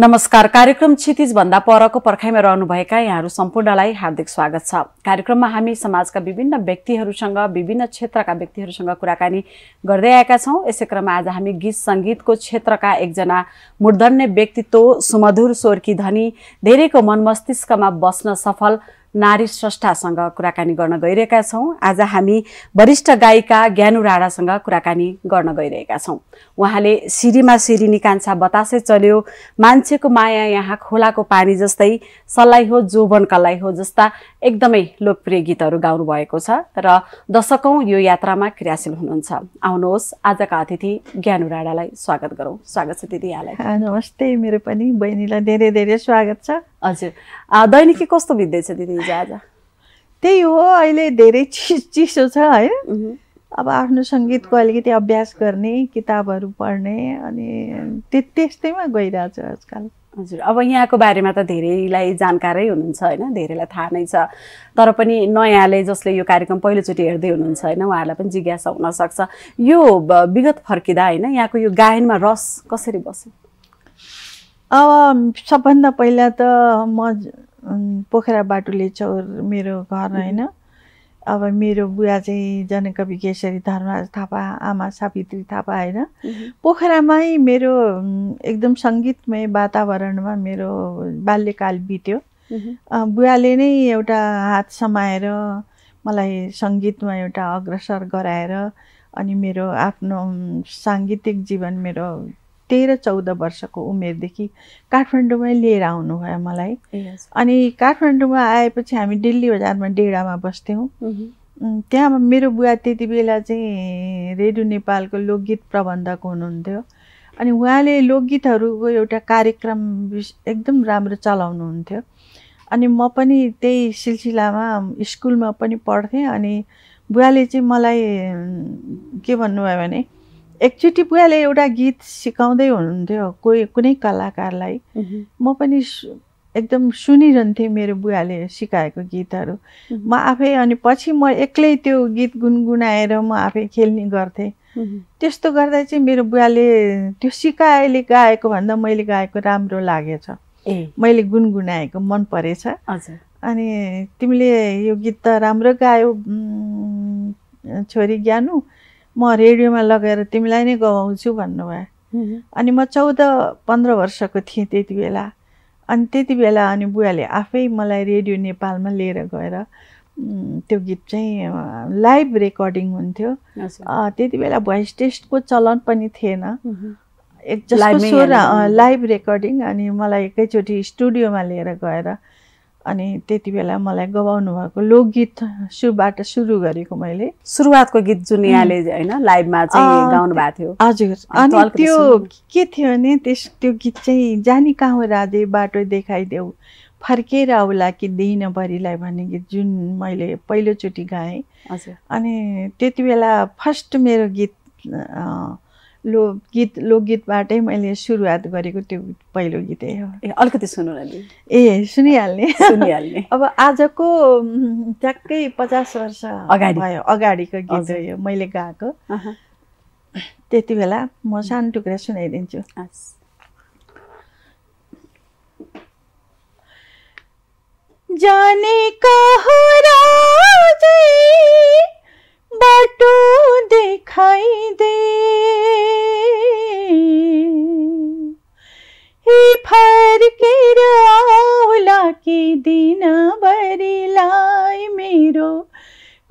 नमस्कार कार्यक्रम क्षितिजभन्दा परको पर्खाइमा रहनुभएका यहाँहरू सम्पूर्णलाई हार्दिक स्वागत छ कार्यक्रममा हामी समाजका विभिन्न व्यक्तिहरूसँग विभिन्न क्षेत्रका व्यक्तिहरूसँग कुराकानी गर्दै आएका छौँ यसै क्रममा आज हामी गीत सङ्गीतको क्षेत्रका एकजना मूर्धन्य व्यक्तित्व सुमधुर स्वर्की धनी धेरैको मन मस्तिष्कमा बस्न सफल नारी स्रष्टासँग कुराकानी गर्न गइरहेका छौँ आज हामी वरिष्ठ गायिका ज्ञानु राणासँग कुराकानी गर्न गइरहेका छौँ उहाँले सिरीमा सिरी निकान्छा बतासै चल्यो मान्छेको माया यहाँ खोलाको पानी जस्तै सल्लाइ हो जोवन कल्लाइ हो जस्ता एकदमै लोकप्रिय गीतहरू गाउनुभएको छ र दशकौँ यो यात्रामा क्रियाशील हुनुहुन्छ आउनुहोस् आजका अतिथि ज्ञानु राणालाई स्वागत गरौँ स्वागत छ दिदी यहाँलाई नमस्ते मेरो पनि बहिनीलाई धेरै धेरै स्वागत छ हजुर दैनिकी कस्तो बित्दैछ दिदी हिजो आज त्यही हो अहिले धेरै चिस चिसो छ है अब आफ्नो सङ्गीतको अलिकति अभ्यास गर्ने किताबहरू पढ्ने अनि त्यस्तैमा गइरहेछ आजकल हजुर अब यहाँको बारेमा त धेरैलाई जानकारै हुनुहुन्छ होइन धेरैलाई थाहा नै छ तर पनि नयाँले जसले यो कार्यक्रम पहिलोचोटि हेर्दै हुनुहुन्छ होइन उहाँहरूलाई पनि जिज्ञासा हुनसक्छ यो विगत फर्किँदा होइन यहाँको यो गायनमा रस कसरी बस्यो अब सबभन्दा पहिला त म पोखरा बाटुले चौर मेरो घर होइन अब मेरो बुवा चाहिँ जनकवि केशरी धर्मराज थापा आमा सावित्री थापा होइन पोखरामै मेरो एकदम सङ्गीतमय वातावरणमा मेरो बाल्यकाल बित्यो बुवाले नै एउटा हात समाएर मलाई सङ्गीतमा एउटा अग्रसर गराएर अनि मेरो आफ्नो साङ्गीतिक जीवन मेरो तेह्र चौध वर्षको उमेरदेखि काठमाडौँमै लिएर आउनुभयो मलाई अनि काठमाडौँमा आएपछि हामी दिल्ली बजारमा डेडामा बस्थ्यौँ त्यहाँ मेरो बुवा त्यति बेला चाहिँ रेडियो नेपालको लोकगीत प्रबन्धक हुनुहुन्थ्यो अनि उहाँले लोकगीतहरूको एउटा कार्यक्रम एकदम राम्रो चलाउनुहुन्थ्यो अनि म पनि त्यही सिलसिलामा स्कुलमा पनि पढ्थेँ अनि बुवाले चाहिँ मलाई के भन्नुभयो भने एकचोटि बुवाले एउटा गीत सिकाउँदै हुनुहुन्थ्यो कोही कुनै कलाकारलाई म पनि एकदम सुनिरहन्थेँ मेरो बुवाले सिकाएको गीतहरू म आफै अनि पछि म एक्लै त्यो गीत गुनगुनाएर म आफै खेल्ने गर्थेँ त्यस्तो गर्दा चाहिँ मेरो बुवाले त्यो सिकाएले गाएको भन्दा मैले गाएको राम्रो लागेछ मैले गुनगुनाएको मन परेछ अनि तिमीले यो गीत त राम्रो गायो छोरी ज्ञानु म रेडियोमा लगेर तिमीलाई नै गवाउँछु भन्नुभयो अनि म चौध पन्ध्र वर्षको थिएँ त्यति बेला अनि त्यति बेला अनि बुवाले आफै मलाई रेडियो नेपालमा लिएर गएर त्यो गीत चाहिँ लाइभ रेकर्डिङ हुन्थ्यो त्यति बेला भोइस टेस्टको चलन पनि थिएन एक लाइभ रेकर्डिङ अनि मलाई एकैचोटि स्टुडियोमा लिएर गएर अनि त्यति बेला मलाई गवाउनु भएको लोकगीत सुरुबाट सुरु गरेको मैले सुरुवातको गीत जुन यहाँले होइन लाइभमा चाहिँ गाउनु भएको थियो हजुर अनि त्यो के थियो भने त्यस त्यो गीत चाहिँ जानी कहाँ राजे बाटो देखाइदेऊ फर्केर आउला कि दिनभरिलाई भन्ने गीत जुन मैले पहिलोचोटि गाएँ अनि त्यति बेला फर्स्ट मेरो गीत गीत लोकगीतबाटै मैले सुरुवात गरेको त्यो पहिलो गीतै हो ए अलिकति सुन ए सुनिहाल्ने सुनिहाल्ने अब आजको ट्याक्कै पचास वर्ष अगाडि भयो अगाडिको गीत हो यो मैले गाएको त्यति बेला म सानो टुक्रा सुनाइदिन्छु जाने बाटो देखाई दे फर के रावला के दिन बरलाय मेरो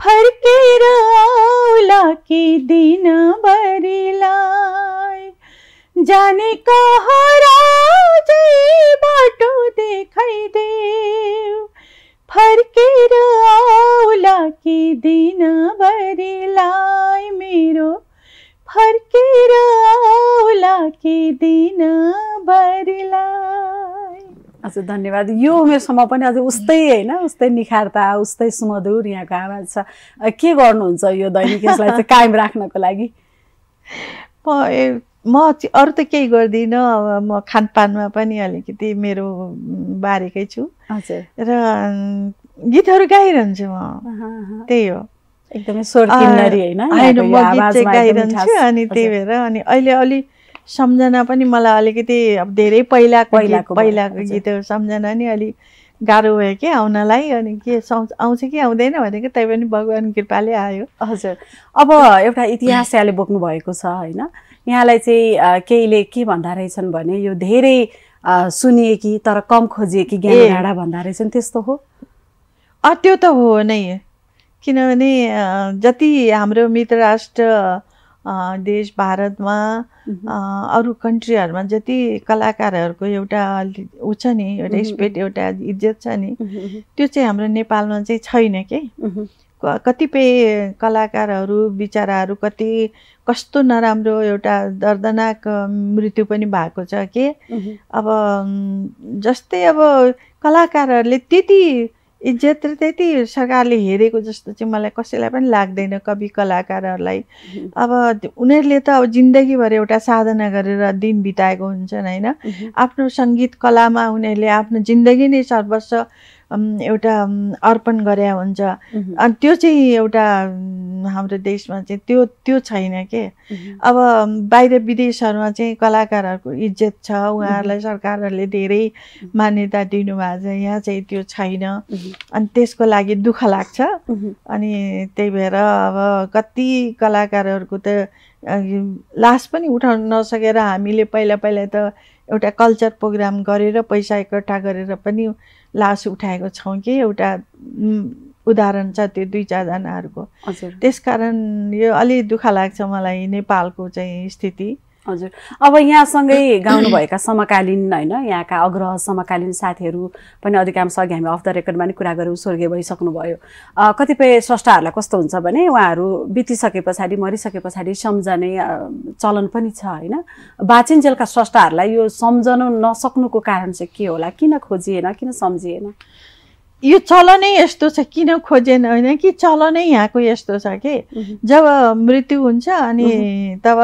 फर के रावला के दिन बरलाय जाने कहा राज बाटो देखाई दे फर्केर आउला कि भरिलाई मेरो फर्केर आउला कि दिनभरिलाई हजुर धन्यवाद यो उमेरसम्म पनि अझ उस्तै होइन उस्तै निखारता उस्तै सुमधुर यहाँको आवाज छ के गर्नुहुन्छ यो दैनिक यसलाई चाहिँ कायम राख्नको लागि म अरू त केही गर्दिनँ अब म खानपानमा पनि अलिकति मेरो बारेकै छु र गीतहरू गाइरहन्छु म त्यही हो एकदमै गाइरहन्छु अनि त्यही भएर अनि अहिले अलि सम्झना पनि मलाई अलिकति अब धेरै पहिला पहिलाको पहिलाको गीतहरू सम्झना नि अलिक गाह्रो भयो कि आउनलाई अनि के आउँछ कि आउँदैन भनेको तै पनि भगवान् कृपाले आयो हजुर अब एउटा इतिहास यहाँले बोक्नु भएको छ होइन यहाँलाई चाहिँ केहीले के भन्दा रहेछन् भने यो धेरै सुनिए तर कम खोजिएकी ज्ञान गाडा भन्दा रहेछन् त्यस्तो हो अँ त्यो त हो नै किनभने जति हाम्रो मित्र राष्ट्र देश भारतमा अरू कन्ट्रीहरूमा जति कलाकारहरूको एउटा ऊ छ नि एउटा स्पेट एउटा इज्जत छ नि त्यो चाहिँ हाम्रो नेपालमा चाहिँ छैन के कतिपय कलाकारहरू बिचराहरू कति कस्तो नराम्रो एउटा दर्दनाक मृत्यु पनि भएको छ के अब जस्तै अब कलाकारहरूले त्यति इज्जत र त्यति सरकारले हेरेको जस्तो चाहिँ मलाई कसैलाई पनि लाग्दैन कवि कलाकारहरूलाई अब उनीहरूले त अब जिन्दगीभर एउटा साधना गरेर दिन बिताएको हुन्छन् होइन आफ्नो सङ्गीत कलामा उनीहरूले आफ्नो जिन्दगी नै सर्वस्व एउटा अर्पण गरे हुन्छ अनि त्यो चाहिँ एउटा हाम्रो देशमा चाहिँ त्यो त्यो छैन के अब बाहिर विदेशहरूमा चाहिँ कलाकारहरूको इज्जत छ उहाँहरूलाई सरकारहरूले धेरै मान्यता दिनुभएको छ यहाँ चाहिँ त्यो छैन अनि त्यसको लागि दुःख लाग्छ अनि त्यही भएर अब कति कलाकारहरूको त लास पनि उठाउन नसकेर हामीले पहिला पहिला त एउटा कल्चर प्रोग्राम गरेर पैसा इकट्ठा गरेर पनि लास उठाएको छौँ कि एउटा उदाहरण छ त्यो दुई चारजनाहरूको कारण यो अलि दुःख लाग्छ मलाई नेपालको चाहिँ स्थिति हजुर अब यहाँसँगै गाउनुभएका समकालीन होइन यहाँका अग्रह समकालीन साथीहरू पनि अधिकांश अघि हामी अफ द रेकर्डमा नै कुरा गऱ्यौँ स्वर्गीय भइसक्नुभयो कतिपय स्रष्टाहरूलाई कस्तो हुन्छ भने उहाँहरू बितिसके पछाडि मरिसके पछाडि सम्झने चलन पनि छ होइन बाचिन्जेलका स्रष्टाहरूलाई यो सम्झनु नसक्नुको कारण चाहिँ के होला किन खोजिएन किन सम्झिएन यो चलनै यस्तो छ किन खोजेन होइन कि चलनै यहाँको यस्तो छ कि जब मृत्यु हुन्छ अनि तब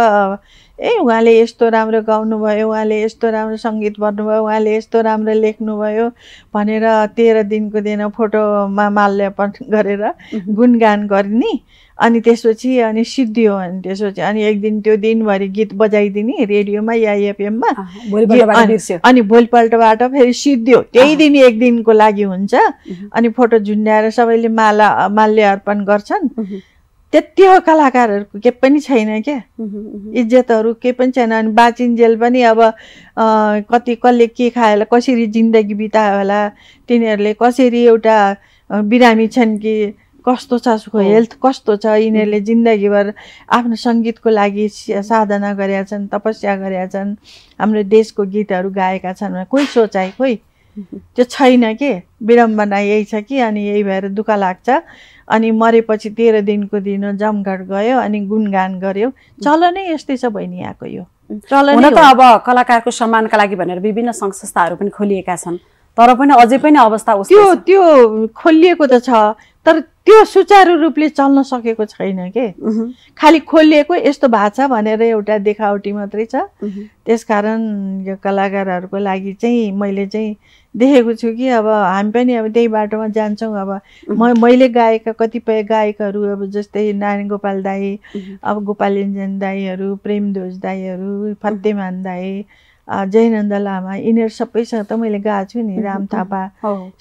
ए उहाँले यस्तो राम्रो गाउनुभयो उहाँले यस्तो राम्रो सङ्गीत भन्नुभयो उहाँले यस्तो राम्रो लेख्नुभयो भनेर तेह्र दिनको दिन फोटोमा माल्यार्पण गरेर गुणगान गर्ने अनि त्यसपछि अनि सिद्धि हो अनि त्यसपछि अनि एक दिन त्यो दिनभरि गीत बजाइदिने रेडियोमा या एफएममा अनि भोलिपल्टबाट फेरि सिद्धि हो त्यही दिन एक दिनको लागि हुन्छ अनि फोटो झुन्ड्याएर सबैले माला माल्य अर्पण गर्छन् त्यति हो कलाकारहरूको के पनि छैन क्या इज्जतहरू केही पनि छैन अनि बाँचिन्जेल पनि अब कति कसले के खायो होला कसरी जिन्दगी बितायो होला तिनीहरूले कसरी एउटा बिरामी छन् कि कस्तो छ उसको हेल्थ कस्तो छ यिनीहरूले जिन्दगीभर आफ्नो सङ्गीतको लागि साधना गरेका छन् तपस्या गरेका छन् हाम्रो देशको गीतहरू गाएका छन् कोही सोचाइ खोइ त्यो छैन के विडम्बना यही छ कि अनि यही भएर दुःख लाग्छ अनि मरेपछि तेह्र दिनको दिन जमघट गयो अनि गुणगान गऱ्यो चलनै यस्तै छ बहिनी आएको यो चलन त अब कलाकारको सम्मानका लागि भनेर विभिन्न सङ्घ संस्थाहरू पनि खोलिएका छन् तर पनि अझै पनि अवस्था त्यो त्यो खोलिएको त छ तर त्यो सुचारु रूपले चल्न सकेको छैन के खालि खोलिएको यस्तो भाषा भनेर एउटा देखावटी मात्रै छ त्यसकारण यो कलाकारहरूको लागि चाहिँ मैले चाहिँ देखेको छु कि अब हामी पनि अब त्यही बाटोमा जान्छौँ अब म मैले गाएका कतिपय गायकहरू अब जस्तै नारायण गोपाल दाई अब गोपाल इन्जन दाईहरू प्रेमध्वज दाईहरू फतेमान दाई जयनन्द लामा यिनीहरू सबैसँग त मैले गाएको छु नि राम थापा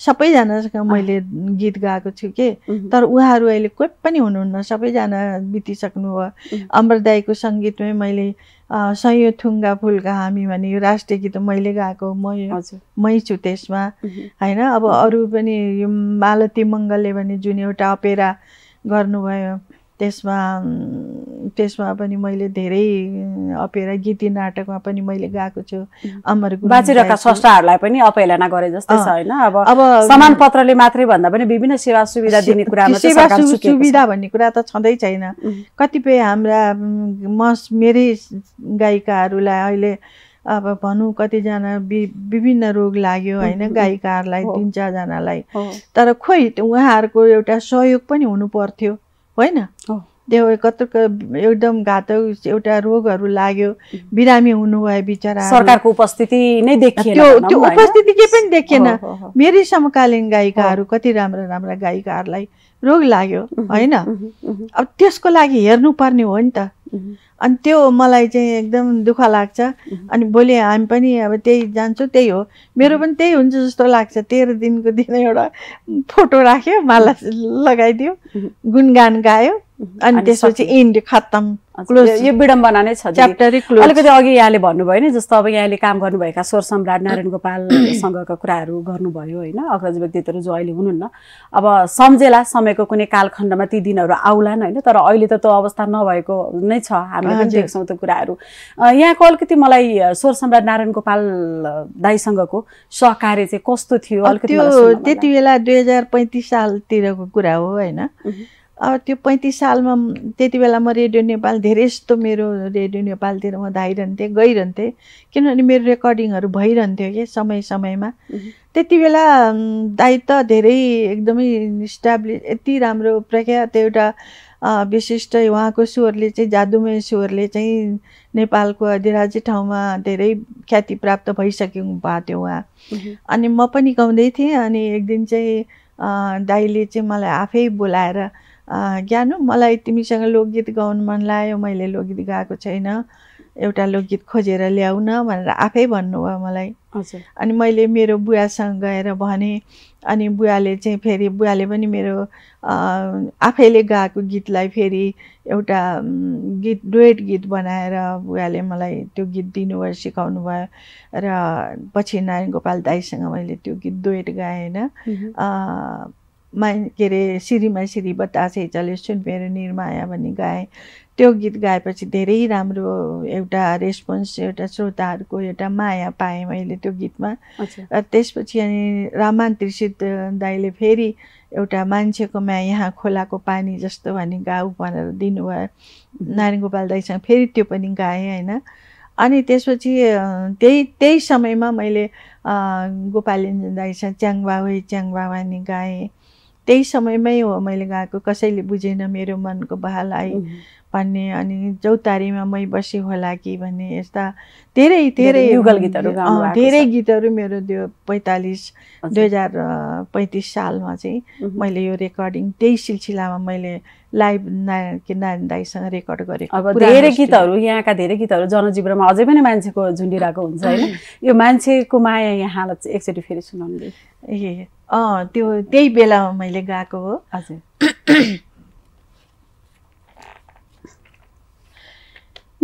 सबैजनासँग मैले गीत गाएको छु के तर उहाँहरू अहिले कोही पनि हुनुहुन्न सबैजना बितिसक्नुभयो अमरदाईको सङ्गीतमै मैले सयौँ थुङ्गा फुल्का हामी भने यो राष्ट्रिय गीत मैले गाएको म मै छु त्यसमा होइन अब अरू पनि यो मालती मङ्गलले भने जुन एउटा अपेरा गर्नुभयो त्यसमा त्यसमा पनि मैले धेरै अपेरा गीति नाटकमा पनि मैले गाएको छु अमर बाँचिरहेका स्रष्टाहरूलाई पनि अपहेलना गरे जस्तै छ होइन अब अब समान पत्रले मात्रै भन्दा पनि विभिन्न सेवा सुविधा दिने कुरामा सेवा सुविधा भन्ने कुरा त छँदै छैन कतिपय हाम्रा म मेरै गायिकाहरूलाई अहिले अब भनौँ कतिजना विभिन्न रोग लाग्यो होइन गायिकाहरूलाई तिन चारजनालाई तर खोइ उहाँहरूको एउटा सहयोग पनि हुनु पर्थ्यो होइन त्यो कत्रो एकदम घातक एउटा रोगहरू लाग्यो बिरामी हुनुभयो बिचरा सरकारको उपस्थिति नै देखिएन त्यो त्यो उपस्थिति के पनि देखिएन मेरै समकालीन गायिकाहरू कति राम्रा राम्रा गायिकाहरूलाई रोग लाग्यो होइन अब त्यसको लागि हेर्नुपर्ने हो नि त अनि mm-hmm. त्यो मलाई चाहिँ एकदम दुःख लाग्छ mm-hmm. अनि भोलि हामी पनि अब त्यही जान्छौँ त्यही हो मेरो mm-hmm. पनि त्यही हुन्छ जस्तो लाग्छ तेह्र दिनको दिन एउटा फोटो राख्यो माला लगाइदियो गुणगान गायो अनि त्यसपछि इन्ड खत्तम यो विडम्बना नै छ अलिकति अघि यहाँले भन्नुभयो नि जस्तो अब यहाँले काम गर्नुभएका स्वर सम्राट नारायण गोपालसँगको कुराहरू गर्नुभयो होइन अग्रज व्यक्तित्वहरू जो अहिले हुनुहुन्न अब सम्झेला समयको कुनै कालखण्डमा ती दिनहरू आउलान् होइन तर अहिले त त्यो अवस्था नभएको नै छ हामी पनि देख्छौँ त्यो कुराहरू यहाँको अलिकति मलाई स्वर सम्राट नारायण गोपाल दाईसँगको सहकार्य चाहिँ कस्तो थियो अलिकति त्यति बेला दुई हजार पैँतिस सालतिरको कुरा हो होइन अब त्यो पैँतिस सालमा त्यति बेला म रेडियो नेपाल धेरै जस्तो मेरो रेडियो नेपालतिर म धाइरहन्थेँ गइरहन्थेँ किनभने मेरो रेकर्डिङहरू भइरहन्थ्यो कि समय समयमा त्यति बेला दाइ त धेरै एकदमै इस्टाब्लिस यति राम्रो प्रख्यात एउटा विशिष्ट उहाँको स्वरले चाहिँ जादुमय स्वरले चाहिँ नेपालको अधिराज्य ठाउँमा धेरै ख्याति प्राप्त भइसक्यो भएको थियो उहाँ अनि म पनि गाउँदै थिएँ अनि एक दिन चाहिँ दाइले चाहिँ मलाई आफै बोलाएर ज्ञानु मलाई तिमीसँग लोकगीत गाउनु मन लाग्यो मैले लोकगीत गाएको छैन एउटा लोकगीत खोजेर ल्याउन भनेर आफै भन्नुभयो मलाई अनि मैले मेरो बुवासँग गएर भने अनि बुवाले चाहिँ फेरि बुवाले पनि मेरो आफैले गाएको गीतलाई फेरि एउटा गीत डुएट गीत बनाएर बुवाले मलाई त्यो गीत दिनुभयो सिकाउनु भयो र पछि नारायण गोपाल दाईसँग मैले त्यो गीत डुएट गाएँ होइन मा के अरे श्रीमा श्री बतासे चले सुन मेरो निर्माया भन्ने गाएँ त्यो गीत गाएपछि धेरै राम्रो एउटा रेस्पोन्स एउटा श्रोताहरूको एउटा माया पाएँ मैले त्यो गीतमा र त्यसपछि अनि रामा त्रिसित दाईले फेरि एउटा मान्छेको माया यहाँ खोलाको पानी जस्तो भने गाऊ भनेर दिनुभयो नारायण गोपाल दाईसँग फेरि त्यो पनि गाएँ होइन अनि त्यसपछि त्यही त्यही समयमा मैले गोपाल दाईसँग च्याङबा च्याङ च्याङबा भन्ने गाएँ त्यही समयमै हो मैले गाएको कसैले बुझेन मेरो मनको बहालाई भन्ने अनि चौतारीमा मै बसी होला कि भन्ने यस्ता धेरै धेरै युगल गीतहरू धेरै गीतहरू मेरो त्यो पैँतालिस दुई हजार पैँतिस सालमा चाहिँ मैले यो रेकर्डिङ त्यही सिलसिलामा मैले लाइभ नारायण के नारायण दाईसँग रेकर्ड गरेको अब धेरै गीतहरू यहाँका धेरै गीतहरू जनजीवनमा अझै पनि मान्छेको झुन्डिरहेको हुन्छ होइन यो मान्छेको माया यहाँलाई एकचोटि फेरि सुनाउनु ए अँ त्यो त्यही बेला मैले गएको हो हजुर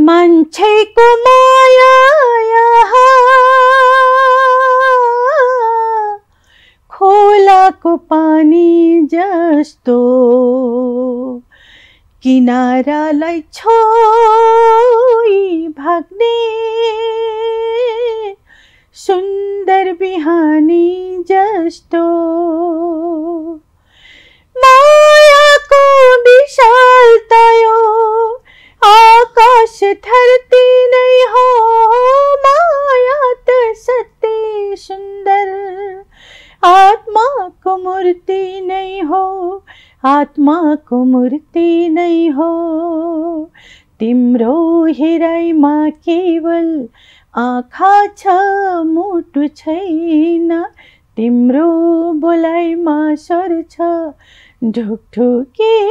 मान्छेको माया खोलाको पानी जस्तो किनारालाई छोई भाग्ने सुंदर बिहानी जस्तो मायाको विशालतायो आकाश धरती नहीं हो माया तो सत्य सुंदर आत्मा को मूर्ति नहीं हो आत्मा को मूर्ति नहीं हो तिम्रो हृदयमा केवल आँखा छ मुटु छैन तिम्रो बोलाइमा सर छ ढुकढुकी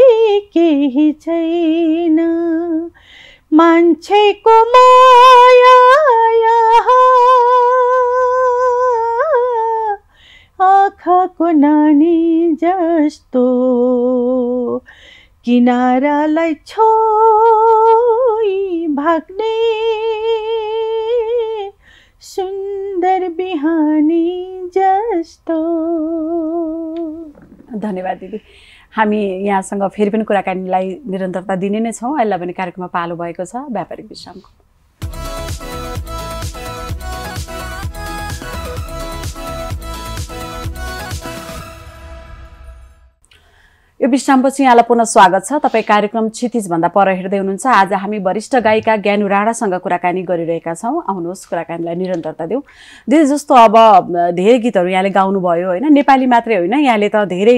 केही छैन मान्छेको माया आँखाको नानी जस्तो किनारालाई छोई भाग्ने जस्तो धन्यवाद दिदी हामी यहाँसँग फेरि पनि कुराकानीलाई निरन्तरता दिने नै छौँ अहिले पनि कार्यक्रममा पालो भएको छ व्यापारिक विश्रामको यो विश्रामपछि यहाँलाई पुनः स्वागत छ तपाईँ कार्यक्रम क्षितिजभन्दा पर हेर्दै हुनुहुन्छ आज हामी वरिष्ठ गायिका ज्ञानु राणासँग कुराकानी गरिरहेका छौँ आउनुहोस् कुराकानीलाई निरन्तरता दिउँ दिदी जस्तो अब धेरै गीतहरू यहाँले गाउनुभयो होइन नेपाली मात्रै होइन यहाँले त धेरै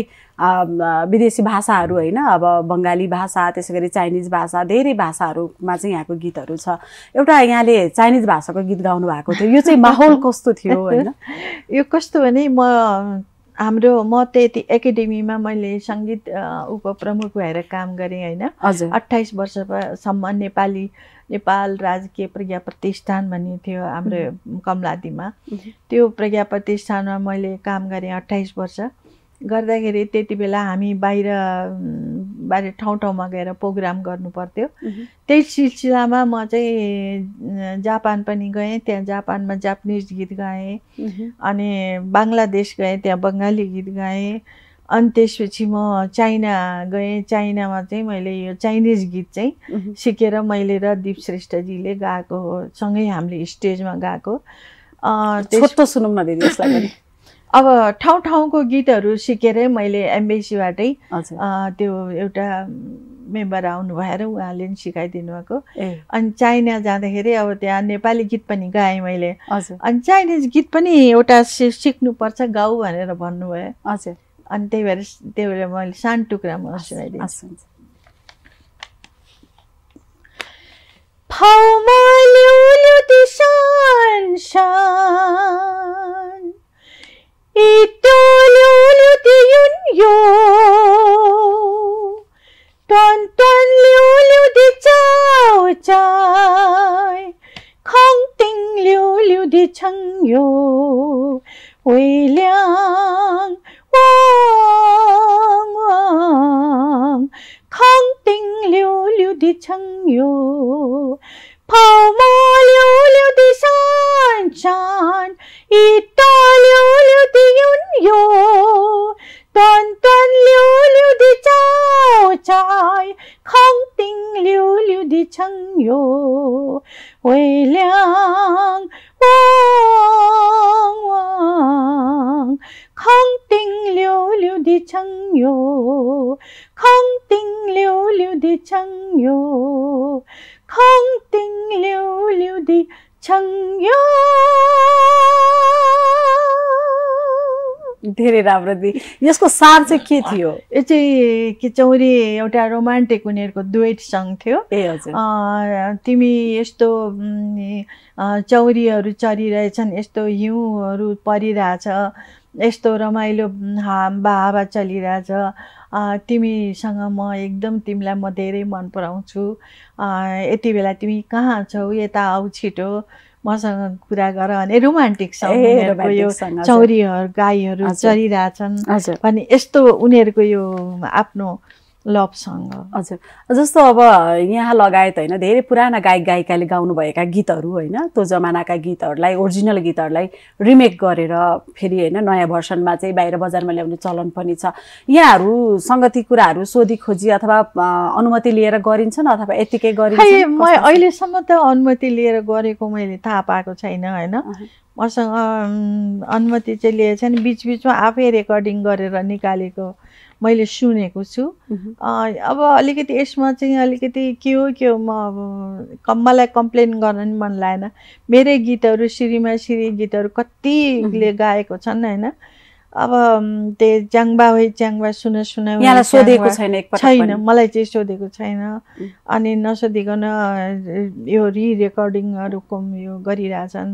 विदेशी भाषाहरू होइन अब बङ्गाली भाषा त्यसै गरी चाइनिज भाषा धेरै भाषाहरूमा चाहिँ यहाँको गीतहरू छ एउटा यहाँले चाइनिज भाषाको गीत गाउनु भएको थियो यो चाहिँ माहौल कस्तो थियो होइन यो कस्तो भने म हाम्रो म त्यति एकाडेमीमा मैले सङ्गीत उपप्रमुख भएर काम गरेँ होइन अठाइस वर्षसम्म नेपाली नेपाल राजकीय प्रज्ञा प्रतिष्ठान भन्ने थियो हाम्रो कमलादीमा त्यो प्रज्ञा प्रतिष्ठानमा मैले काम गरेँ अठाइस वर्ष गर्दाखेरि त्यति बेला हामी बाहिर बाहिर ठाउँ ठाउँमा गएर प्रोग्राम गर्नुपर्थ्यो त्यही सिलसिलामा म चाहिँ जापान पनि गएँ त्यहाँ जापानमा जापानिज गीत गाएँ अनि बङ्गलादेश गएँ त्यहाँ बङ्गाली गीत गाएँ अनि त्यसपछि म चाइना गएँ चाइनामा चाहिँ मैले यो चाइनिज गीत चाहिँ सिकेर मैले र दिप श्रेष्ठजीले गाएको सँगै हामीले स्टेजमा गाएको छोटो सुनौँ न दिदी अब ठाउँ ठाउँको गीतहरू सिकेरै मैले एमबिसीबाटै त्यो एउटा मेम्बर आउनु भएर उहाँले पनि सिकाइदिनु भएको अनि चाइना जाँदाखेरि अब त्यहाँ नेपाली गीत पनि गाएँ मैले अनि चाइनिज गीत पनि एउटा सिक्नुपर्छ गाउँ भनेर भन्नुभयो हजुर अनि त्यही भएर त्यही भएर मैले सानो टुक्रा मलाई सुनाइदिन्छु 一朵溜溜的云哟，转转溜溜的照在康定溜溜的城哟，微亮汪汪，康定溜溜的城哟。跑马溜溜的山山，一朵溜溜的云哟，端端溜溜的照在康定溜溜的城哟，微亮汪汪，康定溜溜的城哟，康定溜溜的城哟。धेरै राम्रो दि यसको सार चाहिँ के थियो यो चाहिँ के चौरी एउटा रोमान्टिक उनीहरूको दुवेट सङ्ग थियो ए हजुर तिमी यस्तो चौरीहरू चरिरहेछन् यस्तो हिउँहरू परिरहेछ यस्तो रमाइलो हा हावा चलिरहेछ तिमीसँग म एकदम तिमीलाई म धेरै मन पराउँछु यति बेला तिमी कहाँ छौ यता आऊ छिटो मसँग कुरा गर अनि रोमान्टिक छ उनीहरूको यो चौरीहरू गाईहरू चरिरहेछन् अनि यस्तो उनीहरूको यो आफ्नो लभसँग हजुर जस्तो अब यहाँ लगायत होइन धेरै पुराना गायक गायिकाले गाउनुभएका गीतहरू होइन त्यो जमानाका गीतहरूलाई ओरिजिनल गीतहरूलाई रिमेक गरेर फेरि होइन नयाँ भर्सनमा चाहिँ बाहिर बजारमा ल्याउने चलन पनि छ यहाँहरू ती कुराहरू सोधी खोजी अथवा अनुमति लिएर गरिन्छन् अथवा यत्तिकै गरिन्छ म अहिलेसम्म त अनुमति लिएर गरेको मैले थाहा पाएको छैन होइन मसँग अनुमति चाहिँ लिएछ छैन बिचबिचमा आफै रेकर्डिङ गरेर निकालेको मैले सुनेको छु अब अलिकति यसमा चाहिँ अलिकति के हो के हो म अब मलाई कम्प्लेन गर्न पनि मन लागेन मेरै गीतहरू श्रीमा सिरी गीतहरू कतिले गाएको छन् होइन अब त्यो च्याङ्बा होइ च्याङ्बा सुन सुन सोधेको छैन छैन मलाई चाहिँ सोधेको छैन अनि नसोधिकन यो रिरेकर्डिङहरूको यो गरिरहेछन्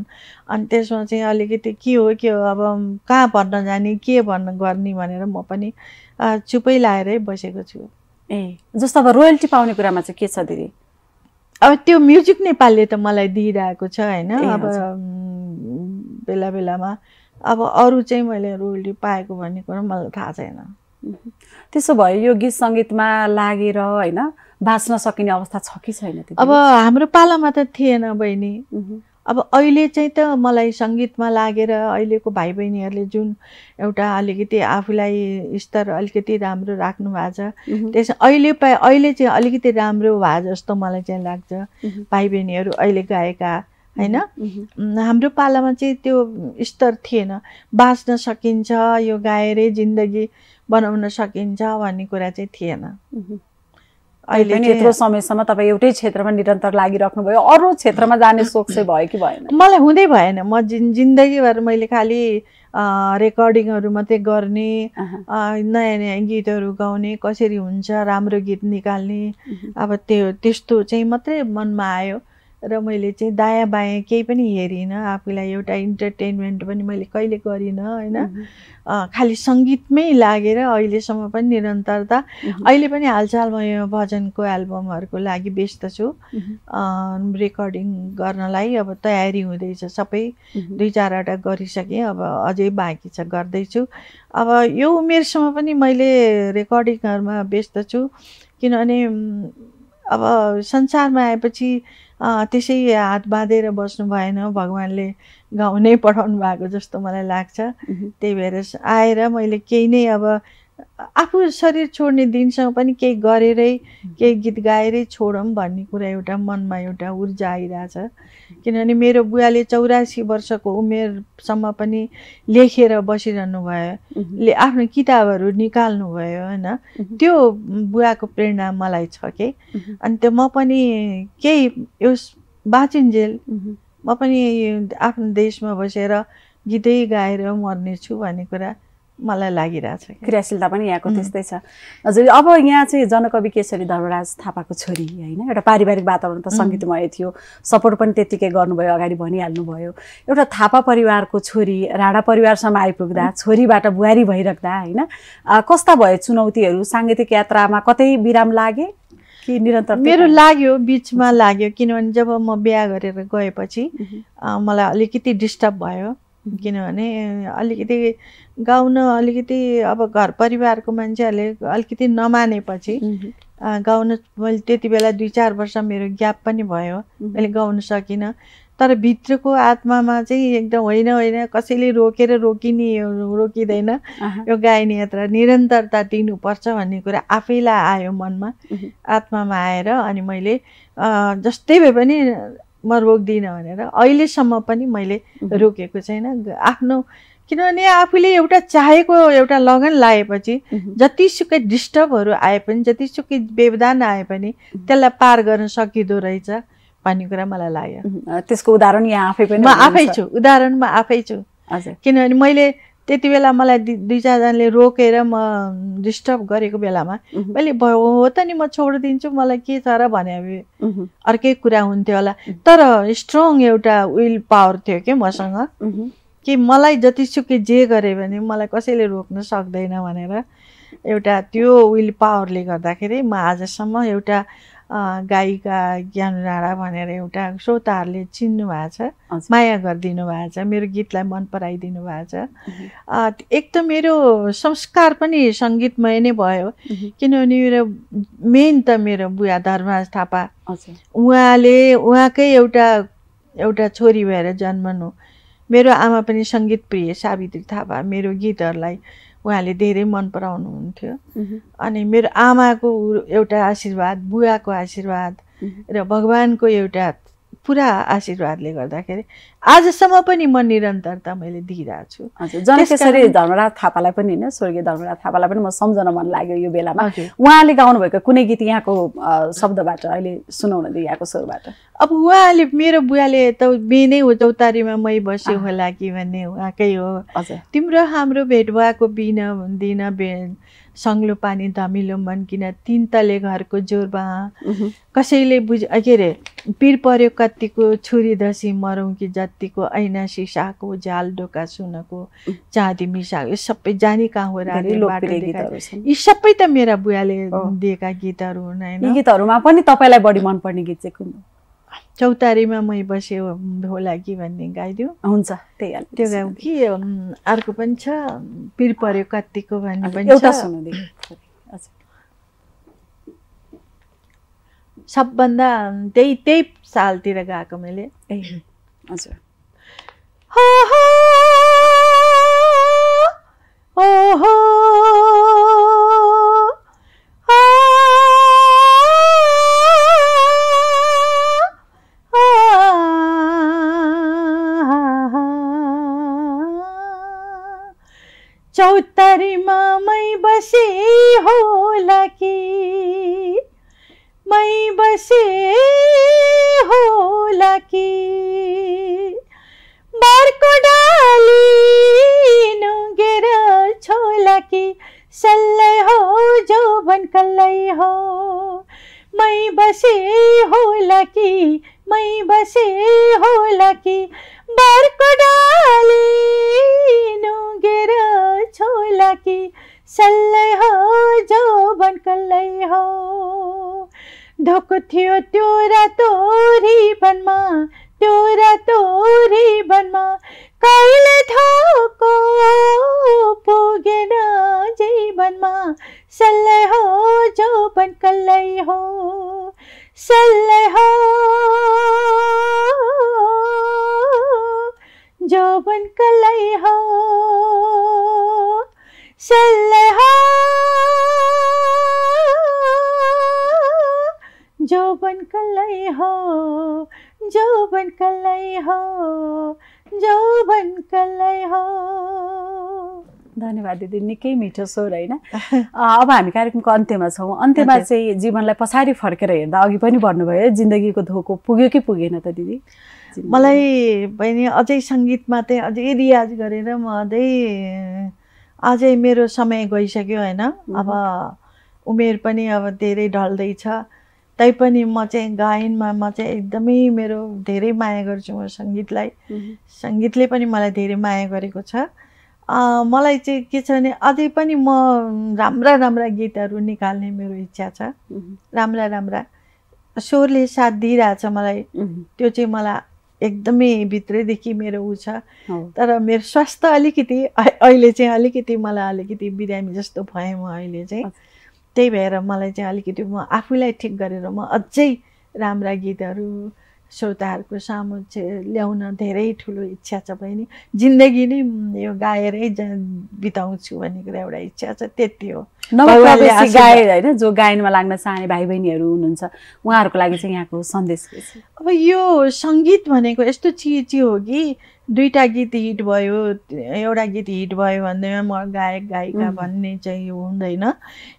अनि त्यसमा चाहिँ अलिकति के हो के हो अब कहाँ भन्न जाने के भन्न गर्ने भनेर म पनि चुपै लाएरै बसेको छु ए जस्तो अब रोयल्टी पाउने कुरामा चाहिँ के छ दिदी अब त्यो म्युजिक नेपालले त मलाई दिइरहेको छ होइन अब बेला बेलामा अब अरू चाहिँ मैले रोयल्टी पाएको भन्ने कुरा मलाई थाहा छैन त्यसो भयो यो गीत सङ्गीतमा लागेर होइन बाँच्न सकिने अवस्था छ कि छैन अब हाम्रो पालामा त थिएन बहिनी अब अहिले चाहिँ त मलाई सङ्गीतमा लागेर अहिलेको भाइ बहिनीहरूले जुन एउटा अलिकति आफूलाई स्तर अलिकति राम्रो राख्नु भएको छ त्यस अहिले पा अहिले चाहिँ अलिकति राम्रो भए जस्तो मलाई चाहिँ लाग्छ भाइ बहिनीहरू अहिले गाएका होइन हाम्रो पालामा चाहिँ त्यो स्तर थिएन बाँच्न सकिन्छ यो गाएरै जिन्दगी बनाउन सकिन्छ भन्ने कुरा चाहिँ थिएन अहिले पनि यत्रो समयसम्म तपाईँ एउटै क्षेत्रमा निरन्तर लागिराख्नुभयो अरू क्षेत्रमा जाने सोख चाहिँ भयो कि भएन मलाई हुँदै भएन म जिन् जिन्दगीभर मैले खालि रेकर्डिङहरू मात्रै गर्ने नयाँ नयाँ गीतहरू गाउने कसरी हुन्छ राम्रो गीत निकाल्ने अब त्यो त्यस्तो चाहिँ मात्रै मनमा आयो र मैले चाहिँ दायाँ बायाँ केही पनि हेरिनँ आफूलाई एउटा इन्टरटेन्मेन्ट पनि मैले कहिले गरिनँ होइन खालि सङ्गीतमै लागेर अहिलेसम्म पनि निरन्तरता अहिले पनि हालचाल म यो भजनको एल्बमहरूको लागि व्यस्त छु रेकर्डिङ गर्नलाई अब तयारी हुँदैछ सबै दुई चारवटा गरिसकेँ अब अझै बाँकी छ गर्दैछु अब यो उमेरसम्म पनि मैले रेकर्डिङहरूमा व्यस्त छु किनभने अब संसारमा आएपछि त्यसै हात बाँधेर बस्नु भएन भगवान्ले गाउँ नै पठाउनु भएको जस्तो मलाई लाग्छ त्यही भएर आएर मैले केही नै अब आफू शरीर छोड्ने दिनसँग पनि केही गरेरै केही गीत गाएरै छोडौँ भन्ने कुरा एउटा मनमा एउटा ऊर्जा आइरहेछ किनभने मेरो बुवाले चौरासी वर्षको उमेरसम्म पनि लेखेर बसिरहनु भयो ले आफ्नो किताबहरू निकाल्नु भयो होइन त्यो बुवाको प्रेरणा मलाई छ के अनि त्यो म पनि केही यो बाँचिन्जेल म पनि आफ्नो देशमा बसेर गीतै गाएर मर्नेछु भन्ने कुरा मलाई लागिरहेको छ क्रियाशीलता पनि यहाँको त्यस्तै छ हजुर अब यहाँ चाहिँ जनकवि केशरी धर्मराज थापाको छोरी होइन एउटा पारिवारिक वातावरण त सङ्गीतमय थियो सपोर्ट पनि त्यत्तिकै गर्नुभयो अगाडि भनिहाल्नुभयो एउटा थापा परिवारको छोरी राणा परिवारसम्म आइपुग्दा छोरीबाट बुहारी भइराख्दा होइन कस्ता भयो चुनौतीहरू साङ्गीतिक यात्रामा कतै विराम लागे कि निरन्तर मेरो लाग्यो बिचमा लाग्यो किनभने जब म बिहा गरेर गएपछि मलाई अलिकति डिस्टर्ब भयो किनभने अलिकति गाउन अलिकति अब घर परिवारको मान्छेहरूले अलिकति नमानेपछि गाउन मैले त्यति बेला दुई चार वर्ष मेरो ग्याप पनि भयो मैले गाउन सकिनँ तर भित्रको आत्मामा चाहिँ एकदम होइन होइन कसैले रोकेर रोकिने रोकिँदैन यो गायन यात्रा निरन्तरता दिनुपर्छ भन्ने कुरा आफैलाई आयो मनमा आत्मामा आएर अनि मैले जस्तै भए पनि म रोक्दिनँ भनेर अहिलेसम्म पनि मैले रोकेको छैन आफ्नो किनभने आफूले एउटा चाहेको एउटा लगन लाएपछि जतिसुकै डिस्टर्बहरू आए पनि जतिसुकै व्यवधान आए पनि त्यसलाई पार गर्न सकिँदो रहेछ भन्ने कुरा मलाई लाग्यो त्यसको उदाहरण यहाँ आफै पनि म आफै छु उदाहरण म आफै छु हजुर किनभने मैले त्यति बेला मलाई दुई चारजनाले रोकेर म डिस्टर्ब गरेको बेलामा मैले भयो हो त नि म छोडिदिन्छु मलाई के छ र भने अर्कै कुरा हुन्थ्यो होला तर स्ट्रङ एउटा विल पावर थियो कि मसँग कि मलाई जतिसुकै जे गरे भने मलाई कसैले रोक्न सक्दैन भनेर एउटा त्यो विल पावरले गर्दाखेरि म आजसम्म एउटा गायिका ज्ञान राणा भनेर एउटा श्रोताहरूले चिन्नु भएको छ माया गरिदिनु भएको छ मेरो गीतलाई मन पराइदिनु भएको छ एक त मेरो संस्कार पनि सङ्गीतमय नै भयो किनभने मेरो मेन त मेरो बुवा धर्मराज थापा उहाँले उहाँकै एउटा एउटा छोरी भएर जन्मनु मेरो आमा पनि सङ्गीत प्रिय सावित्री थापा मेरो गीतहरूलाई उहाँले धेरै मन हुन्थ्यो अनि मेरो आमाको एउटा आशीर्वाद बुवाको आशीर्वाद र भगवान्को एउटा पुरा आशीर्वादले गर्दाखेरि आजसम्म पनि म निरन्तरता मैले दिइरहेको छु जनकेश्वरी धर्मराज थापालाई पनि होइन स्वर्गीय धर्मराज थापालाई पनि म सम्झन मन लाग्यो यो बेलामा उहाँले गाउनुभएको कुनै गीत यहाँको शब्दबाट अहिले सुनाउन यहाँको स्वरबाट अब उहाँले मेरो बुवाले त बिहानै हो चौतारीमा मै बस्यो होला कि भन्ने उहाँकै हो तिम्रो हाम्रो भेट भएको बिना दिन सङ्लो पानी धमिलो मन किन तिन तले घरको जोरबा कसैले बुझ के अरे पिर पर्यो कत्तिको छुरी धसी मरौँ कि जत्तिको ऐना सिसाको झाल ढोका सुनको चाँदी मिसा यो सबै जानी कहाँ हो यी सबै त मेरा बुवाले दिएका गीतहरू हुन् गीतहरूमा पनि तपाईँलाई बढी मनपर्ने गीत चाहिँ कुन चौतारीमा मै बसे होला कि भन्ने गाइदिउँ हुन्छ त्यही त्यो गाउँ कि अर्को पनि छ पिर पर्यो कत्तिको भन्ने पनि सबभन्दा त्यही त्यही सालतिर गएको मैले हजुर बारको डाली नुगेर छोला कि सल्लै हो जो कल्लै हो मै बसे होला कि मै बसे होला कि बारको डाली नुगेर छोला कि सल्लै हो जो कल्लै हो ढोको थियो त्यो रातो रिपनमा तोरा तोरी बनमा कैल ना पोगेना बनमा सल हो जो बन कल हो सल हो जो बन कल हो सल हो जौवन कलै हो जौवन कलै हो जौवन कलै हो धन्यवाद दिदी निकै मिठो स्वर होइन अब हामी कार्यक्रमको अन्त्यमा छौँ अन्त्यमा चाहिँ जीवनलाई पछाडि फर्केर हेर्दा अघि पनि भन्नुभयो जिन्दगीको धोको पुग्यो कि पुगेन त दिदी मलाई बहिनी अझै सङ्गीतमा चाहिँ अझै रियाज गरेर म अझै अझै मेरो समय गइसक्यो होइन अब उमेर पनि अब धेरै ढल्दैछ तैपनि म चाहिँ गायनमा म चाहिँ एकदमै मेरो धेरै माया गर्छु म सङ्गीतलाई सङ्गीतले पनि मलाई धेरै माया गरेको छ मलाई चाहिँ के छ भने अझै पनि म राम्रा राम्रा गीतहरू निकाल्ने मेरो इच्छा छ राम्रा राम्रा स्वरले साथ दिइरहेछ मलाई त्यो चाहिँ मलाई एकदमै भित्रैदेखि मेरो ऊ छ तर मेरो स्वास्थ्य अलिकति अहिले चाहिँ अलिकति मलाई अलिकति बिरामी जस्तो भएँ म अहिले चाहिँ त्यही भएर मलाई चाहिँ अलिकति म आफूलाई ठिक गरेर म अझै राम्रा गीतहरू श्रोताहरूको सामु ल्याउन धेरै ठुलो इच्छा छ बहिनी जिन्दगी नै यो गाएरै बिताउँछु भन्ने कुरा एउटा इच्छा छ त्यति हो गायन होइन जो गायनमा लाग्न चाहने भाइ बहिनीहरू हुनुहुन्छ उहाँहरूको लागि चाहिँ यहाँको सन्देश अब यो सङ्गीत भनेको यस्तो चिज चाहिँ हो कि दुईवटा गीत हिट भयो एउटा गीत हिट भयो भन्दैमा म गायक गायिका भन्ने चाहिँ हुँदैन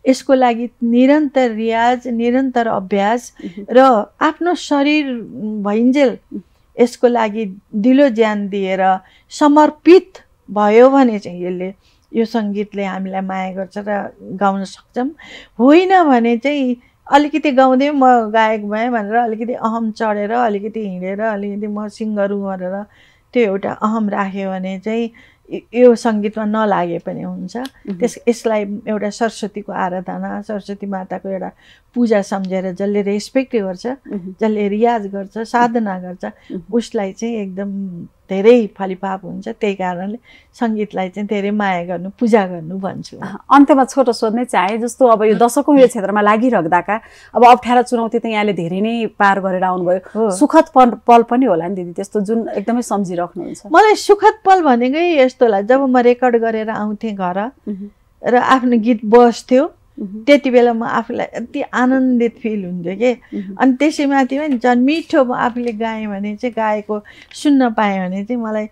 यसको लागि निरन्तर रियाज निरन्तर अभ्यास र आफ्नो शरीर भइन्जेल यसको लागि दिलो ज्यान दिएर समर्पित भयो भने चाहिँ यसले यो सङ्गीतले हामीलाई माया गर्छ र गाउन सक्छौँ होइन भने चाहिँ अलिकति गाउँदै म गायक भएँ भनेर अलिकति अहम चढेर अलिकति हिँडेर अलिकति म सिङ्गर गरेर त्यो एउटा अहम राख्यो भने चाहिँ यो सङ्गीतमा नलागे पनि हुन्छ त्यस यसलाई एउटा सरस्वतीको आराधना सरस्वती माताको एउटा पूजा सम्झेर जसले रेस्पेक्ट गर्छ जसले रियाज गर्छ साधना गर्छ उसलाई चाहिँ एकदम धेरै फलिफाप हुन्छ त्यही कारणले सङ्गीतलाई चाहिँ धेरै माया गर्नु पूजा गर्नु भन्छु अन्त्यमा छोटो सोध्नै चाहे जस्तो अब यो दशकौँ यो क्षेत्रमा लागिरहँदाका अब अप्ठ्यारो चुनौती त यहाँले धेरै नै पार गरेर आउनुभयो सुखद पल पल पनि होला नि दिदी त्यस्तो जुन एकदमै सम्झिराख्नुहुन्छ मलाई सुखद पल भनेकै यस्तो होला जब म रेकर्ड गरेर आउँथेँ घर र आफ्नो गीत बस्थ्यो Mm-hmm. त्यति बेला म आफूलाई यति आनन्दित फिल हुन्थ्यो कि mm-hmm. अनि त्यसैमाथि पनि झन् मिठो म आफूले गाएँ भने चाहिँ गाएको सुन्न पाएँ भने चाहिँ मलाई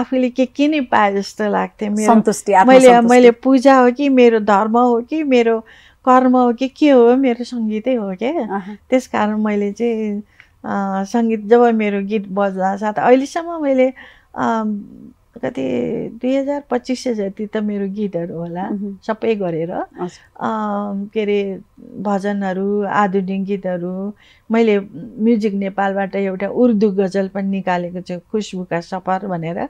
आफूले के के नै पाएँ जस्तो लाग्थ्यो मेरो सन्तुष्टि मैले मैले पूजा हो कि मेरो धर्म हो कि मेरो कर्म हो कि के हो मेरो सङ्गीतै हो क्या त्यस कारण मैले चाहिँ सङ्गीत जब मेरो गीत बज्दा साथ अहिलेसम्म मैले कति दुई हजार पच्चिस सय जति त मेरो गीतहरू होला सबै गरेर के अरे भजनहरू आधुनिक गीतहरू मैले म्युजिक नेपालबाट एउटा उर्दू गजल पनि निकालेको छु खुसबुका सफर भनेर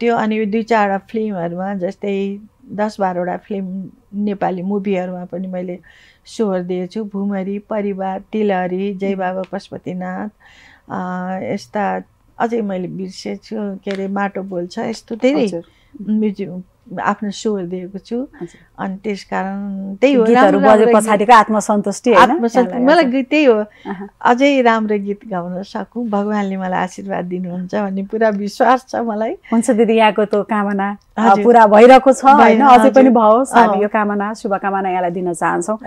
त्यो अनि दुई चारवटा फिल्महरूमा जस्तै दस बाह्रवटा फिल्म नेपाली मुभीहरूमा पनि मैले स्वर दिएछु भुमरी परिवार तिलहरी जय बाबा पशुपतिनाथ यस्ता अझै मैले बिर्सेछु के अरे माटो बोल्छ यस्तो धेरै म्युजिक आफ्नो स्वरहरू दिएको छु अनि त्यस कारण त्यही हो आत्मसन्तुष्टि मलाई गीत त्यही हो अझै राम्रो गीत गाउन सकौँ भगवान्ले मलाई आशीर्वाद दिनुहुन्छ भन्ने पुरा विश्वास छ मलाई हुन्छ दिदी यहाँको त्यो कामना पुरा भइरहेको छ होइन अझै पनि भयोस् हामी यो कामना शुभकामना यहाँलाई दिन चाहन्छौँ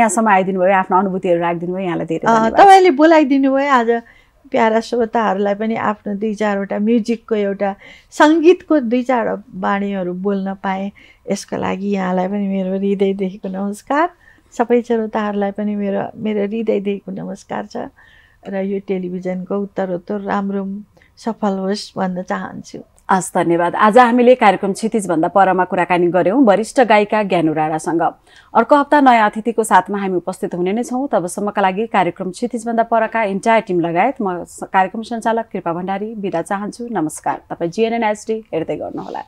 यहाँसम्म आइदिनु भयो आफ्नो अनुभूतिहरू राखिदिनु भयो यहाँलाई धेरै तपाईँले बोलाइदिनु भयो आज प्यारा श्रोताहरूलाई पनि आफ्नो दुई चारवटा म्युजिकको एउटा सङ्गीतको दुई चारवटा बाणीहरू बोल्न पाएँ यसको लागि यहाँलाई पनि मेरो हृदयदेखिको नमस्कार सबै श्रोताहरूलाई पनि मेरो मेरो हृदयदेखिको नमस्कार छ र यो टेलिभिजनको उत्तरोत्तर राम्रो सफल होस् भन्न चाहन्छु हस् धन्यवाद आज हामीले कार्यक्रम क्षितिजभन्दा परमा कुराकानी गऱ्यौँ वरिष्ठ गायिका ज्ञानु राणासँग अर्को हप्ता नयाँ अतिथिको साथमा हामी उपस्थित हुने नै छौँ तबसम्मका लागि कार्यक्रम क्षितिजभन्दा परका इन्टायर टिम लगायत म कार्यक्रम सञ्चालक कृपा भण्डारी बिदा चाहन्छु नमस्कार तपाईँ जिएनएनएसडी हेर्दै गर्नुहोला